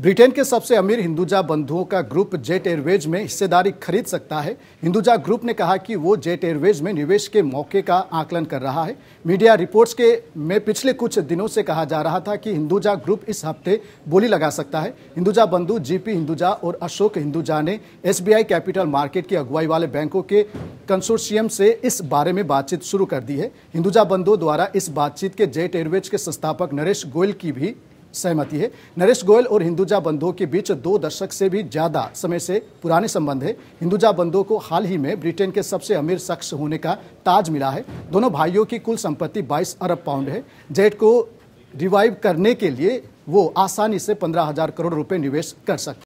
Britain के सबसे अमीर हिंदुजा बंधुओं का ग्रुप जेट एयरवेज में हिस्सेदारी खरीद सकता है हिंदुजा ग्रुप ने कहा कि वो जेट एयरवेज में निवेश के मौके का आकलन कर रहा है मीडिया रिपोर्ट्स के में पिछले कुछ दिनों से कहा जा रहा था कि हिंदुजा ग्रुप इस हफ्ते बोली लगा सकता है हिंदुजा बंधु जीपी हिंदुजा और अशोक हिंदुजा ने एस कैपिटल मार्केट की अगुवाई वाले बैंकों के कंसोर्सियम से इस बारे में बातचीत शुरू कर दी है हिंदुजा बंधुओं द्वारा इस बातचीत के जेट एयरवेज के संस्थापक नरेश गोयल की भी सहमति है नरेश गोयल और हिंदुजा बंधुओं के बीच दो दशक से भी ज्यादा समय से पुराने संबंध है हिंदुजा बंधुओं को हाल ही में ब्रिटेन के सबसे अमीर शख्स होने का ताज मिला है दोनों भाइयों की कुल संपत्ति 22 अरब पाउंड है जेट को रिवाइव करने के लिए वो आसानी से पंद्रह हजार करोड़ रुपए निवेश कर सकते